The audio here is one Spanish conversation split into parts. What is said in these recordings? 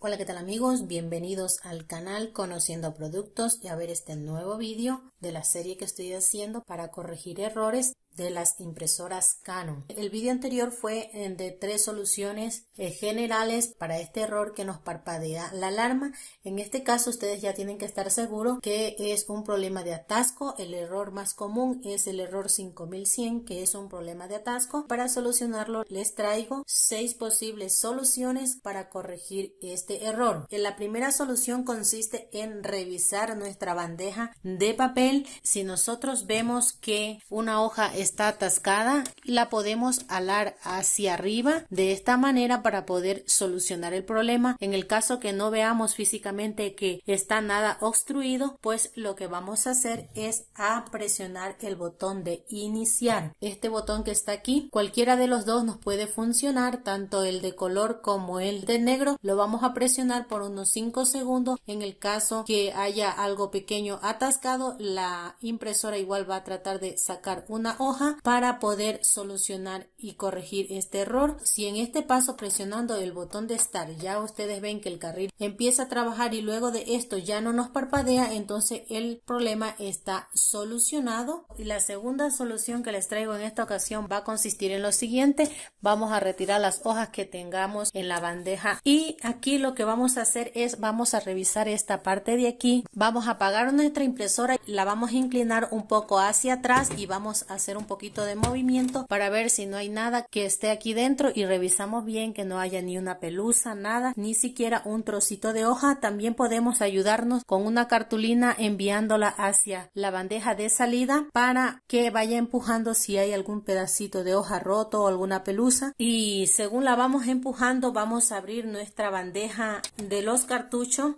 Hola, ¿qué tal amigos? Bienvenidos al canal Conociendo Productos y a ver este nuevo vídeo de la serie que estoy haciendo para corregir errores de las impresoras Canon. El vídeo anterior fue de tres soluciones eh, generales para este error que nos parpadea la alarma. En este caso ustedes ya tienen que estar seguros que es un problema de atasco. El error más común es el error 5100 que es un problema de atasco. Para solucionarlo les traigo seis posibles soluciones para corregir este error. Eh, la primera solución consiste en revisar nuestra bandeja de papel. Si nosotros vemos que una hoja es está atascada, la podemos alar hacia arriba de esta manera para poder solucionar el problema. En el caso que no veamos físicamente que está nada obstruido, pues lo que vamos a hacer es a presionar el botón de iniciar. Este botón que está aquí, cualquiera de los dos nos puede funcionar, tanto el de color como el de negro. Lo vamos a presionar por unos 5 segundos. En el caso que haya algo pequeño atascado, la impresora igual va a tratar de sacar una para poder solucionar y corregir este error. Si en este paso presionando el botón de estar, ya ustedes ven que el carril empieza a trabajar y luego de esto ya no nos parpadea, entonces el problema está solucionado. y La segunda solución que les traigo en esta ocasión va a consistir en lo siguiente. Vamos a retirar las hojas que tengamos en la bandeja y aquí lo que vamos a hacer es vamos a revisar esta parte de aquí. Vamos a apagar nuestra impresora, la vamos a inclinar un poco hacia atrás y vamos a hacer un poquito de movimiento para ver si no hay nada que esté aquí dentro y revisamos bien que no haya ni una pelusa, nada, ni siquiera un trocito de hoja. También podemos ayudarnos con una cartulina enviándola hacia la bandeja de salida para que vaya empujando si hay algún pedacito de hoja roto o alguna pelusa y según la vamos empujando vamos a abrir nuestra bandeja de los cartuchos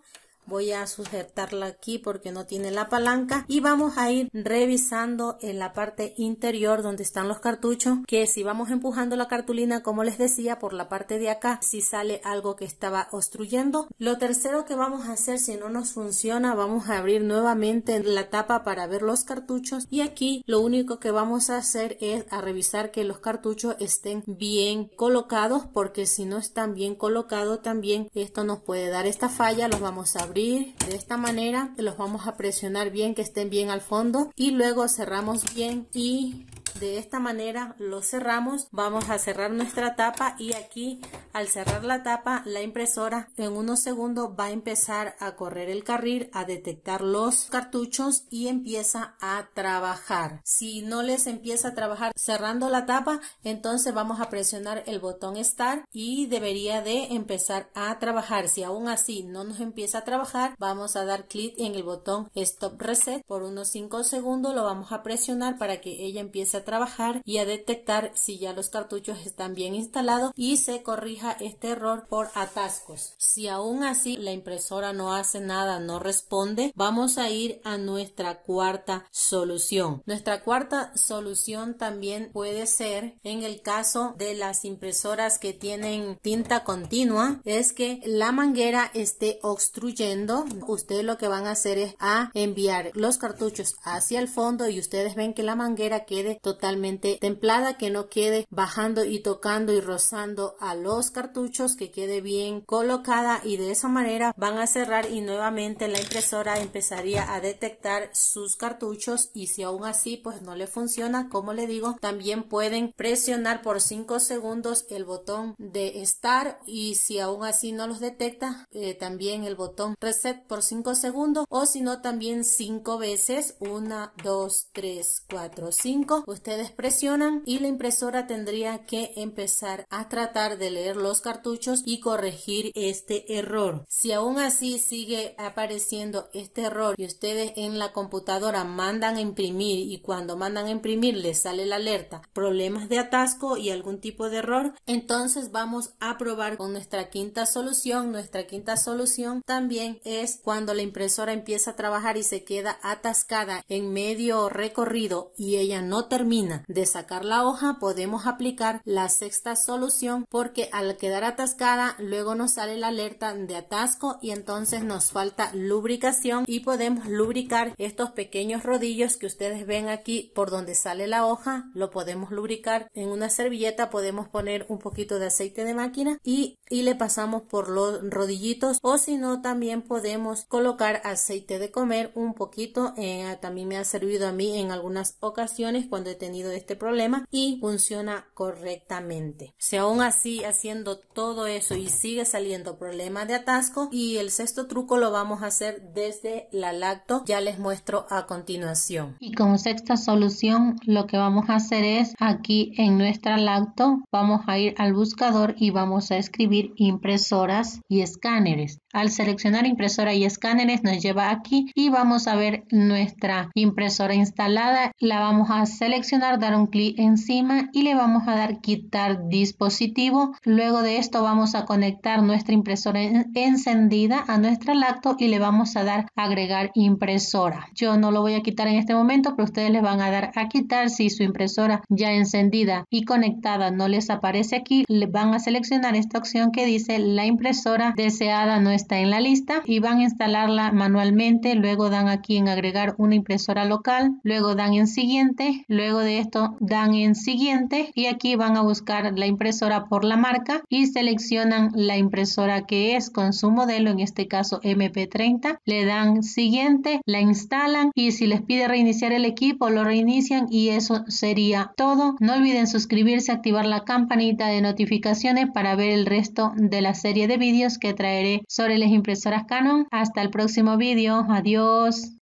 voy a sujetarla aquí porque no tiene la palanca y vamos a ir revisando en la parte interior donde están los cartuchos que si vamos empujando la cartulina como les decía por la parte de acá si sale algo que estaba obstruyendo lo tercero que vamos a hacer si no nos funciona vamos a abrir nuevamente la tapa para ver los cartuchos y aquí lo único que vamos a hacer es a revisar que los cartuchos estén bien colocados porque si no están bien colocados también esto nos puede dar esta falla los vamos a abrir de esta manera los vamos a presionar bien que estén bien al fondo y luego cerramos bien y de esta manera lo cerramos vamos a cerrar nuestra tapa y aquí al cerrar la tapa la impresora en unos segundos va a empezar a correr el carril a detectar los cartuchos y empieza a trabajar si no les empieza a trabajar cerrando la tapa entonces vamos a presionar el botón start y debería de empezar a trabajar si aún así no nos empieza a trabajar vamos a dar clic en el botón stop reset por unos 5 segundos lo vamos a presionar para que ella empiece a trabajar y a detectar si ya los cartuchos están bien instalados y se corrija este error por atascos. Si aún así la impresora no hace nada, no responde, vamos a ir a nuestra cuarta solución. Nuestra cuarta solución también puede ser en el caso de las impresoras que tienen tinta continua, es que la manguera esté obstruyendo. Ustedes lo que van a hacer es a enviar los cartuchos hacia el fondo y ustedes ven que la manguera quede totalmente templada que no quede bajando y tocando y rozando a los cartuchos que quede bien colocada y de esa manera van a cerrar y nuevamente la impresora empezaría a detectar sus cartuchos y si aún así pues no le funciona como le digo también pueden presionar por 5 segundos el botón de estar y si aún así no los detecta eh, también el botón reset por 5 segundos o si no también 5 veces 1 2 3 4 5 ustedes presionan y la impresora tendría que empezar a tratar de leer los cartuchos y corregir este error. Si aún así sigue apareciendo este error y ustedes en la computadora mandan a imprimir y cuando mandan a imprimir les sale la alerta problemas de atasco y algún tipo de error, entonces vamos a probar con nuestra quinta solución. Nuestra quinta solución también es cuando la impresora empieza a trabajar y se queda atascada en medio recorrido y ella no termina de sacar la hoja podemos aplicar la sexta solución porque al quedar atascada luego nos sale la alerta de atasco y entonces nos falta lubricación y podemos lubricar estos pequeños rodillos que ustedes ven aquí por donde sale la hoja lo podemos lubricar en una servilleta podemos poner un poquito de aceite de máquina y, y le pasamos por los rodillitos o si no también podemos colocar aceite de comer un poquito eh, también me ha servido a mí en algunas ocasiones cuando he tenido este problema y funciona correctamente. Si aún así haciendo todo eso y sigue saliendo problemas de atasco y el sexto truco lo vamos a hacer desde la lacto, ya les muestro a continuación. Y como sexta solución lo que vamos a hacer es aquí en nuestra lacto vamos a ir al buscador y vamos a escribir impresoras y escáneres. Al seleccionar impresora y escáneres nos lleva aquí y vamos a ver nuestra impresora instalada, la vamos a seleccionar dar un clic encima y le vamos a dar quitar dispositivo. Luego de esto vamos a conectar nuestra impresora encendida a nuestra laptop y le vamos a dar agregar impresora. Yo no lo voy a quitar en este momento, pero ustedes le van a dar a quitar si su impresora ya encendida y conectada no les aparece aquí, le van a seleccionar esta opción que dice la impresora deseada no está en la lista y van a instalarla manualmente, luego dan aquí en agregar una impresora local, luego dan en siguiente, luego de esto dan en siguiente y aquí van a buscar la impresora por la marca y seleccionan la impresora que es con su modelo, en este caso MP30, le dan siguiente, la instalan y si les pide reiniciar el equipo lo reinician y eso sería todo. No olviden suscribirse, activar la campanita de notificaciones para ver el resto de la serie de vídeos que traeré sobre las impresoras Canon. Hasta el próximo vídeo. Adiós.